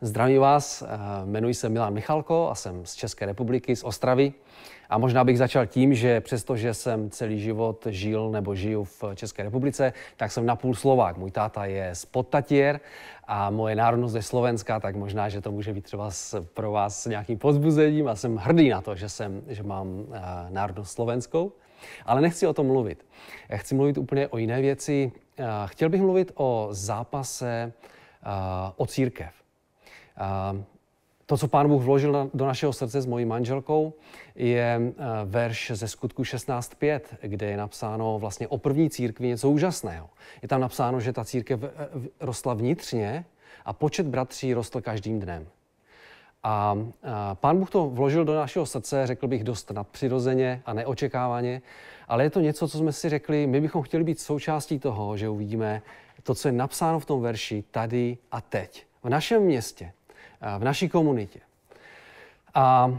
Zdravím vás, eh, jmenuji se Milan Michalko a jsem z České republiky, z Ostravy. A možná bych začal tím, že přestože jsem celý život žil nebo žiju v České republice, tak jsem napůl Slovák. Můj táta je z Podtatier a moje národnost je slovenská, tak možná, že to může být třeba pro vás nějakým pozbuzením a jsem hrdý na to, že, jsem, že mám eh, národnost slovenskou. Ale nechci o tom mluvit. Chci mluvit úplně o jiné věci. Eh, chtěl bych mluvit o zápase o církev. To, co pán Bůh vložil do našeho srdce s mojí manželkou, je e, verš ze skutku 16.5, kde je napsáno vlastně o první církvi něco úžasného. Je tam napsáno, že ta církev e, rostla vnitřně a počet bratří rostl každým dnem. A, e, pán Bůh to vložil do našeho srdce, řekl bych, dost nadpřirozeně a neočekávaně, ale je to něco, co jsme si řekli, my bychom chtěli být součástí toho, že uvidíme to, co je napsáno v tom verši tady a teď, v našem městě, Eh, v naší komunitě. A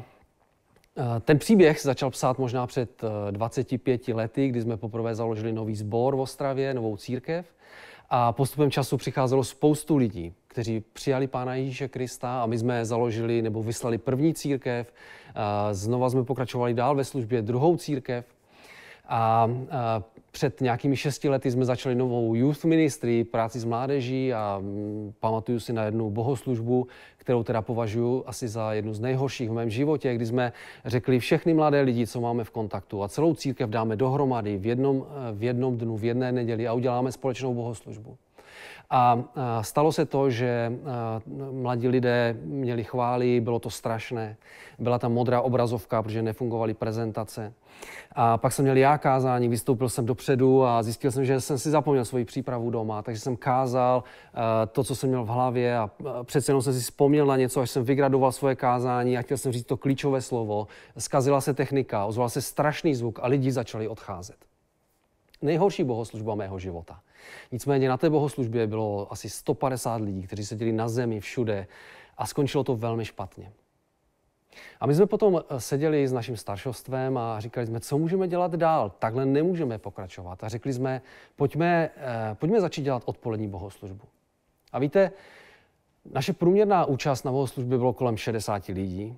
eh, ten příběh začal psát možná před 25 eh, lety, kdy jsme poprvé založili nový sbor v Ostravě, novou církev. A postupem času přicházelo spoustu lidí, kteří přijali Pána Ježíše Krista a my jsme založili nebo vyslali první církev. Znova jsme pokračovali dál ve službě druhou církev. A před nějakými šesti lety jsme začali novou youth ministry, práci s mládeží a mm, pamatuju si na jednu bohoslužbu, kterou teda považuji asi za jednu z nejhorších v mém životě, kdy jsme řekli všechny mladé lidi, co máme v kontaktu a celou církev dáme dohromady v jednom, eh, v jednom dnu, v jedné neděli a uděláme společnou bohoslužbu. A stalo se to, že mladí lidé měli chvály, bylo to strašné. Byla tam modrá obrazovka, protože nefungovaly prezentace. A pak jsem měl já kázání, vystoupil jsem dopředu a zjistil jsem, že jsem si zapomněl svoji přípravu doma, takže jsem kázal to, co jsem měl v hlavě a přece jenom jsem si vzpomněl na něco, až jsem vygradoval svoje kázání a chtěl jsem říct to klíčové slovo. Zkazila se technika, ozval se strašný zvuk a lidi začali odcházet. Nejhorší bohoslužba mého života. Nicméně na té bohoslužbě bylo asi 150 lidí, kteří seděli na zemi všude a skončilo to velmi špatně. A my jsme potom eh, seděli s naším staršostvem a říkali jsme, co můžeme dělat dál, takhle nemůžeme pokračovat. A řekli jsme, pojďme, eh, pojďme začít dělat odpolední bohoslužbu. A víte, naše průměrná účast na bohoslužbě bylo kolem 60 lidí.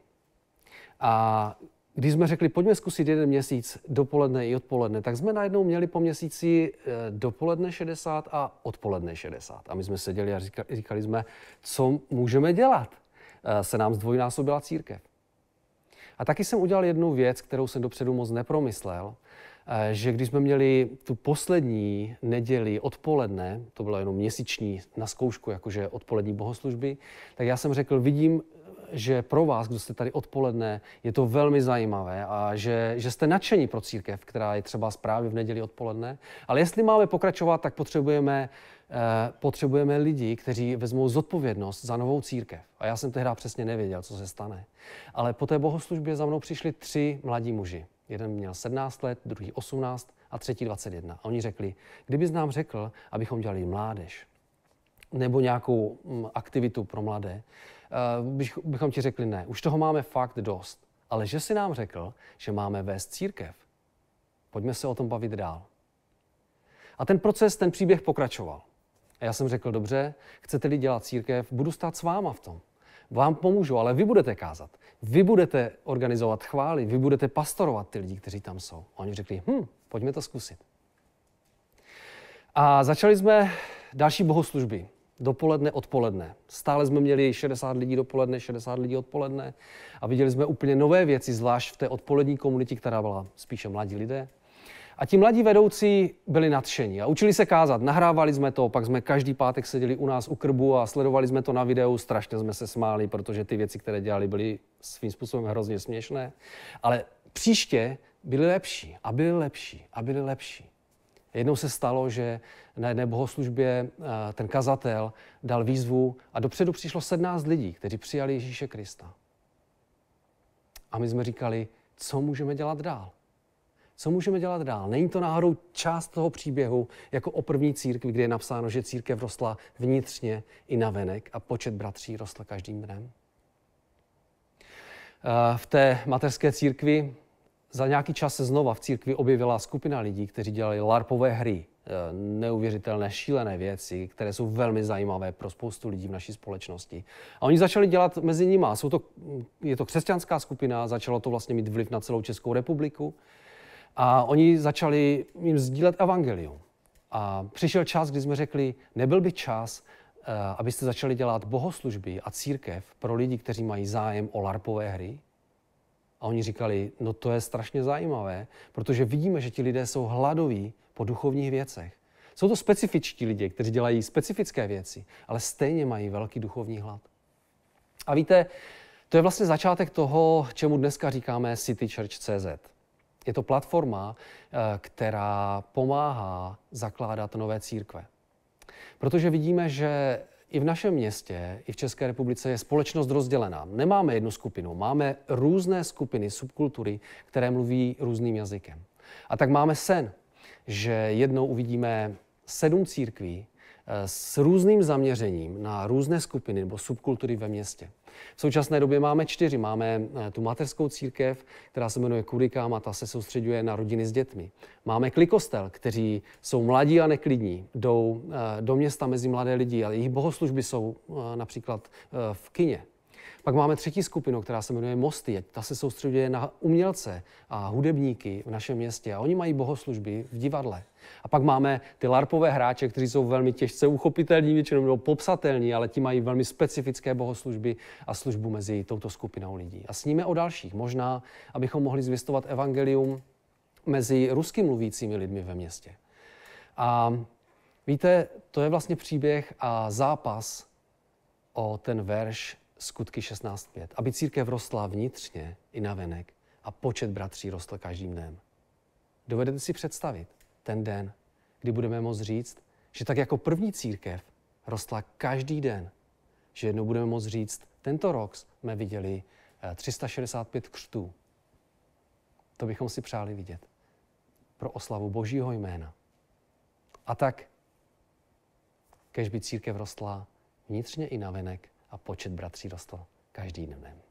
A když jsme řekli, pojďme zkusit jeden měsíc dopoledne i odpoledne, tak jsme najednou měli po měsíci eh, dopoledne 60 a odpoledne 60. A my jsme seděli a říkali, říkali jsme, co můžeme dělat. Eh, se nám zdvojnásobila církev. A taky jsem udělal jednu věc, kterou jsem dopředu moc nepromyslel, eh, že když jsme měli tu poslední neděli odpoledne, to bylo jenom měsíční na zkoušku, jakože odpolední bohoslužby, tak já jsem řekl, vidím že pro vás, kdo jste tady odpoledne, je to velmi zajímavé a že, že jste nadšení pro církev, která je třeba zprávy v neděli odpoledne. Ale jestli máme pokračovat, tak potřebujeme, eh, potřebujeme lidi, kteří vezmou zodpovědnost za novou církev. A já jsem tehdy přesně nevěděl, co se stane. Ale po té bohoslužbě za mnou přišli tři mladí muži. Jeden měl 17 let, druhý 18 a třetí 21. A oni řekli, kdybys nám řekl, abychom dělali mládež, nebo nějakou mm, aktivitu pro mladé, uh, bychom ti řekli ne, už toho máme fakt dost. Ale že si nám řekl, že máme vést církev. Pojďme se o tom bavit dál. A ten proces, ten příběh pokračoval. A já jsem řekl, dobře, chcete-li dělat církev, budu stát s váma v tom. Vám pomůžu, ale vy budete kázat. Vy budete organizovat chvály, vy budete pastorovat ty lidi, kteří tam jsou. A oni řekli, hm, pojďme to zkusit. A začali jsme další bohoslužby dopoledne, odpoledne. Stále jsme měli 60 lidí dopoledne, 60 lidí odpoledne a viděli jsme úplně nové věci, zvlášť v té odpolední komunitě, která byla spíše mladí lidé. A ti mladí vedoucí byli nadšení a učili se kázat. Nahrávali jsme to, pak jsme každý pátek seděli u nás u krbu a sledovali jsme to na videu. Strašně jsme se smáli, protože ty věci, které dělali, byly svým způsobem hrozně směšné. Ale příště byli lepší a byli lepší a byli lepší. Jednou se stalo, že na jedné bohoslužbě eh, ten kazatel dal výzvu a dopředu přišlo 17 lidí, kteří přijali Ježíše Krista. A my jsme říkali, co můžeme dělat dál? Co můžeme dělat dál? Není to náhodou část toho příběhu jako o první církvi, kde je napsáno, že církev rostla vnitřně i navenek a počet bratří rostl každým dnem? Eh, v té materské církvi za nějaký čas se znova v církvi objevila skupina lidí, kteří dělali larpové hry. Eh, neuvěřitelné, šílené věci, které jsou velmi zajímavé pro spoustu lidí v naší společnosti. A oni začali dělat mezi nimi. Jsou to, je to křesťanská skupina, začalo to vlastně mít vliv na celou Českou republiku. A oni začali jim sdílet evangelium. A přišel čas, kdy jsme řekli, nebyl by čas, eh, abyste začali dělat bohoslužby a církev pro lidi, kteří mají zájem o larpové hry, a oni říkali, no to je strašně zajímavé, protože vidíme, že ti lidé jsou hladoví po duchovních věcech. Jsou to specifičtí lidé, kteří dělají specifické věci, ale stejně mají velký duchovní hlad. A víte, to je vlastně začátek toho, čemu dneska říkáme City Church CZ. Je to platforma, eh, která pomáhá zakládat nové církve. Protože vidíme, že i v našem městě, i v České republice je společnost rozdělená. Nemáme jednu skupinu, máme různé skupiny, subkultury, které mluví různým jazykem. A tak máme sen, že jednou uvidíme sedm církví, Eh, s různým zaměřením na různé skupiny nebo subkultury ve městě. V současné době máme čtyři. Máme eh, tu mateřskou církev, která se jmenuje Kurikám a ta se soustředuje na rodiny s dětmi. Máme klikostel, kteří jsou mladí a neklidní, jdou eh, do města mezi mladé lidi ale jejich bohoslužby jsou například v kině. Pak máme třetí skupinu, která se jmenuje Mosty. Ta se soustředuje na umělce a hudebníky v našem městě a oni mají bohoslužby v divadle. A pak máme ty larpové hráče, kteří jsou velmi těžce uchopitelní, většinou nebo popsatelní, ale ti mají velmi specifické bohoslužby a službu mezi touto skupinou lidí. A sníme o dalších. Možná, abychom mohli zvěstovat evangelium mezi rusky mluvícími lidmi ve městě. A víte, to je vlastně příběh a zápas o ten verš skutky 16.5, aby církev rostla vnitřně i venek a počet bratří rostl každým dnem. Dovedete si představit ten den, kdy budeme moct říct, že tak jako první církev rostla každý den, že jednou budeme moct říct, tento rok jsme viděli 365 eh, křtů. To bychom si přáli vidět pro oslavu Božího jména. A tak, kež by církev rostla vnitřně i navenek a počet bratří rostl každým dnem.